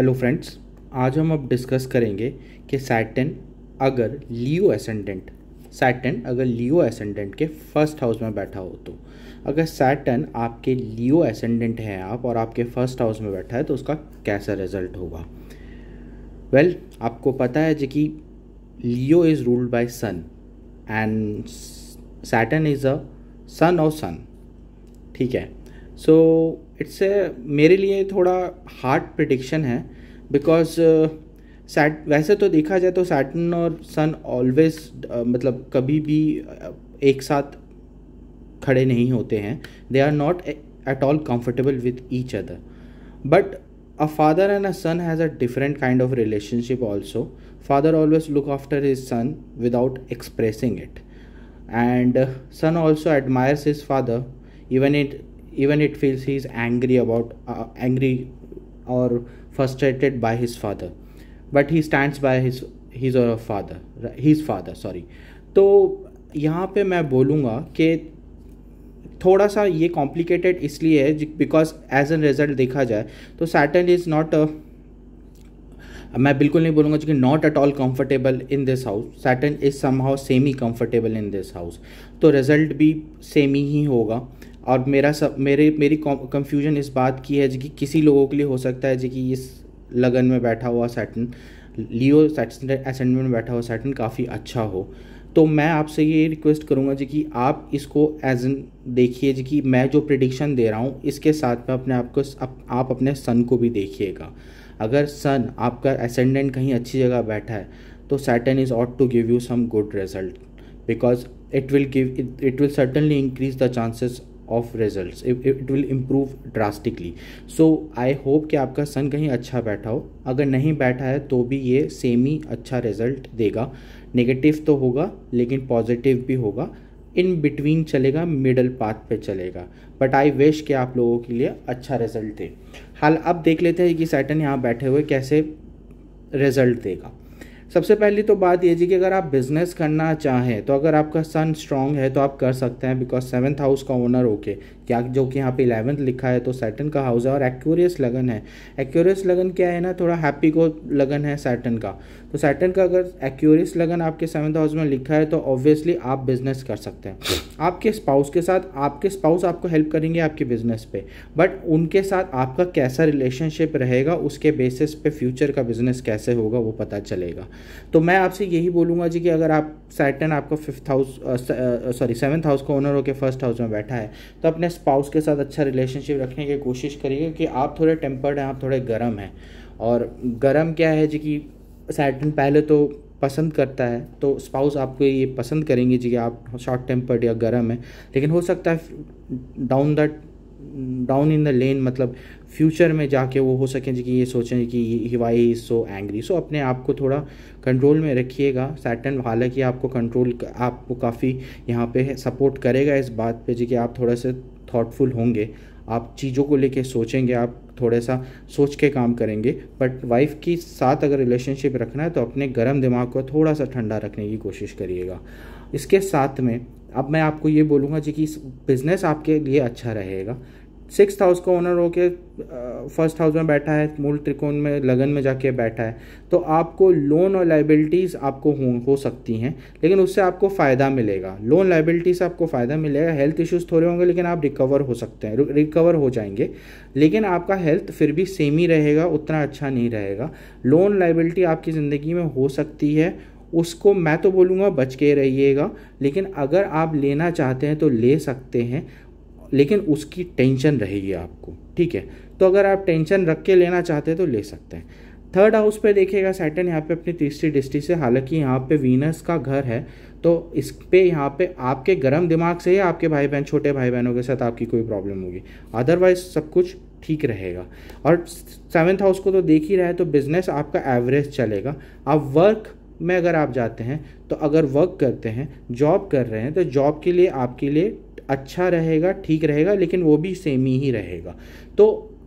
hello friends आज हम अब डिस्कस करेंगे कि सैटन अगर लियो एसेंडेंट सैटन अगर लियो एसेंडेंट के फर्स्ट हाउस में बैठा हो तो अगर सैटन आपके लियो एसेंडेंट हैं आप और आपके फर्स्ट हाउस में बैठा है तो उसका कैसा रिजल्ट होगा वेल well, आपको पता है जी कि Leo is ruled by sun and Saturn is a son of sun ठीक है सो इट्स ए मेरे लिए थोड़ा हार्ड प्रिडिक्शन है बिकॉज सैट uh, वैसे तो देखा जाए तो सैटन और सन ऑलवेज uh, मतलब कभी भी uh, एक साथ खड़े नहीं होते हैं they are not at all comfortable with each other but a father and a son has a different kind of relationship also father always look after his son without expressing it and son also admires his father even it even it feels he is angry about angry और or by his father but he stands stands by his his or her father his तो यहाँ पे मैं बोलूँगा कि थोड़ा सा ये कॉम्प्लिकेटेड इसलिए है बिकॉज एज एन रिजल्ट देखा जाए तो सैटन इज़ नॉट मैं बिल्कुल नहीं बोलूँगा कि not at all comfortable in this house Saturn is somehow semi comfortable in this house तो रिजल्ट भी सेमी ही होगा और मेरा सब मेरे मेरी कंफ्यूजन इस बात की है कि किसी लोगों के लिए हो सकता है जी कि इस लगन में बैठा हुआ सैटन लियो एसेंडेंट में बैठा हुआ सैटन काफ़ी अच्छा हो तो मैं आपसे ये रिक्वेस्ट करूँगा जी कि आप इसको एज एन देखिए जी कि मैं जो प्रिडिक्शन दे रहा हूँ इसके साथ में अपने आप को आप, आप अपने सन को भी देखिएगा अगर सन आपका एसेंडेंट कहीं अच्छी जगह बैठा है तो Saturn is ought to give you some good result because it will give it will certainly increase the chances of result it will improve drastically so I hope कि आपका सन कहीं अच्छा बैठा हो अगर नहीं बैठा है तो भी ये सेम ही अच्छा रिजल्ट देगा नेगेटिव तो होगा लेकिन पॉजिटिव भी होगा इन बिटवीन चलेगा मिडल पाथ पे चलेगा बट आई विश कि आप लोगों के लिए अच्छा रिजल्ट दे हाल अब देख लेते हैं कि सैटन यहाँ बैठे हुए कैसे रिजल्ट देगा सबसे पहली तो बात यह जी कि अगर आप बिजनेस करना चाहें तो अगर आपका सन स्ट्रांग है तो आप कर सकते हैं बिकॉज सेवन्थ हाउस का ओनर ओके क्या जो कि यहाँ पे इलेवंथ लिखा है तो सैटन का हाउस है और एक्यूरियस लगन है एक्यूरियस लगन क्या है ना थोड़ा हैप्पी को लगन है सैटन का तो सैटन का अगर एक्यूरियस लगन आपके सेवन्थ हाउस में लिखा है तो ऑब्वियसली आप बिजनेस कर सकते हैं आपके स्पाउस के साथ आपके स्पाउस आपको हेल्प करेंगे आपके बिजनेस पे बट उनके साथ आपका कैसा रिलेशनशिप रहेगा उसके बेसिस पे फ्यूचर का बिजनेस कैसे होगा वो पता चलेगा तो मैं आपसे यही बोलूँगा जी कि अगर आप सैटन आपका fifth house sorry seventh house का ओनर होकर फर्स्ट हाउस में बैठा है तो अपने स्पाउस के साथ अच्छा रिलेशनशिप रखने की कोशिश करिए कि आप थोड़े टेम्पर्ड हैं आप थोड़े गर्म हैं और गर्म क्या है जी कि सैटन पहले तो पसंद करता है तो स्पाउस आपको ये पसंद करेंगे जी कि आप शॉर्ट टेम्पर्ड या गर्म है लेकिन हो सकता है down that down in the lane मतलब फ्यूचर में जाके वो हो सकें कि ये सोचें कि he why is so angry so अपने आप को थोड़ा कंट्रोल में रखिएगा सैटन हालांकि आपको कंट्रोल आपको काफ़ी यहाँ पे सपोर्ट करेगा इस बात पे जी कि आप थोड़ा सा थाटफुल होंगे आप चीज़ों को लेके सोचेंगे आप थोड़ा सा सोच के काम करेंगे बट वाइफ के साथ अगर रिलेशनशिप रखना है तो अपने गर्म दिमाग को थोड़ा सा ठंडा रखने की कोशिश करिएगा इसके साथ में अब मैं आपको ये बोलूँगा जी कि बिज़नेस आपके लिए अच्छा रहेगा सिक्स हाउस का ओनर होके फर्स्ट हाउस में बैठा है मूल त्रिकोण में लगन में जाके बैठा है तो आपको लोन और लाइबिलिटीज़ आपको हो, हो सकती हैं लेकिन उससे आपको फ़ायदा मिलेगा लोन लाइबिलिटी से आपको फ़ायदा मिलेगा हेल्थ इश्यूज़ थोड़े होंगे लेकिन आप रिकवर हो सकते हैं रिकवर हो जाएंगे लेकिन आपका हेल्थ फिर भी सेम ही रहेगा उतना अच्छा नहीं रहेगा लोन लाइबिलिटी आपकी ज़िंदगी में हो सकती है उसको मैं तो बोलूँगा बच के रहिएगा लेकिन अगर आप लेना चाहते हैं तो ले सकते हैं लेकिन उसकी टेंशन रहेगी आपको ठीक है तो अगर आप टेंशन रख के लेना चाहते हैं तो ले सकते हैं थर्ड हाउस पे देखिएगा सैटर्न यहाँ पे अपनी तीसरी डिस्ट्री से हालांकि यहाँ पे वीनस का घर है तो इस पे यहाँ पे आपके गर्म दिमाग से ही आपके भाई बहन छोटे भाई बहनों के साथ आपकी कोई प्रॉब्लम होगी अदरवाइज सब कुछ ठीक रहेगा और सेवन्थ हाउस को तो देख ही रहा है तो बिजनेस आपका एवरेज चलेगा आप वर्क में अगर आप जाते हैं तो अगर वर्क करते हैं जॉब कर रहे हैं तो जॉब के लिए आपके लिए अच्छा रहेगा ठीक रहेगा लेकिन वो भी सेम ही रहेगा तो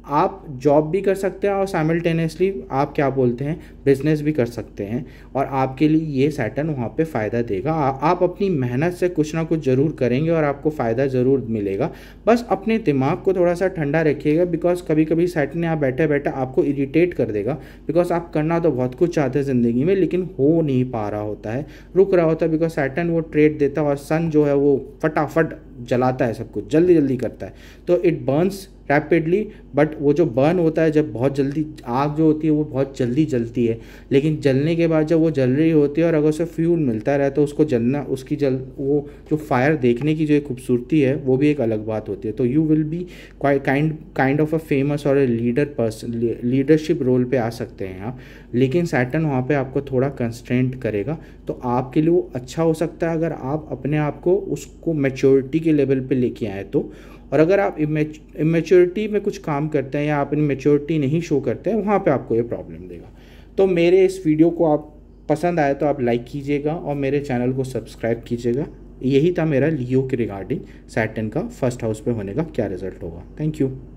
आप जॉब भी कर सकते हैं और साइमल्टेनियसली आप क्या बोलते हैं बिजनेस भी कर सकते हैं और आपके लिए ये सैटर्न वहाँ पे फ़ायदा देगा आ, आप अपनी मेहनत से कुछ ना कुछ ज़रूर करेंगे और आपको फ़ायदा ज़रूर मिलेगा बस अपने दिमाग को थोड़ा सा ठंडा रखिएगा बिकॉज कभी कभी सैटन यहाँ बैठे बैठे आपको इरीटेट कर देगा बिकॉज आप करना तो बहुत कुछ चाहते हैं ज़िंदगी में लेकिन हो नहीं पा रहा होता है रुक रहा होता है बिकॉज सैटन वो ट्रेड देता है और सन जो है वो फटाफट जलाता है सब कुछ जल्दी जल्दी करता है तो इट बर्न्स रैपिडली बट वो जो बर्न होता है जब बहुत जल्दी आग जो होती है वो बहुत जल्दी जलती है लेकिन जलने के बाद जब वो जल रही होती है और अगर उसे फ्यूल मिलता रहे तो उसको जलना उसकी जल वो जो फायर देखने की जो एक खूबसूरती है वो भी एक अलग बात होती है तो you will be kind kind of a famous और a leader person leadership role पर आ सकते हैं आप लेकिन सैटन वहाँ पर आपको थोड़ा कंस्ट्रेंट करेगा तो आपके लिए वो अच्छा हो सकता है अगर आप अपने आप को उसको मेच्योरिटी के लेवल पर लेके आए तो और अगर आप इमेच्योरिटी में कुछ काम करते हैं या आप अपनी मेच्योरिटी नहीं शो करते हैं वहाँ पर आपको ये प्रॉब्लम देगा तो मेरे इस वीडियो को आप पसंद आए तो आप लाइक कीजिएगा और मेरे चैनल को सब्सक्राइब कीजिएगा यही था मेरा लियो के रिगार्डिंग सैटन का फर्स्ट हाउस पे होने का क्या रिजल्ट होगा थैंक यू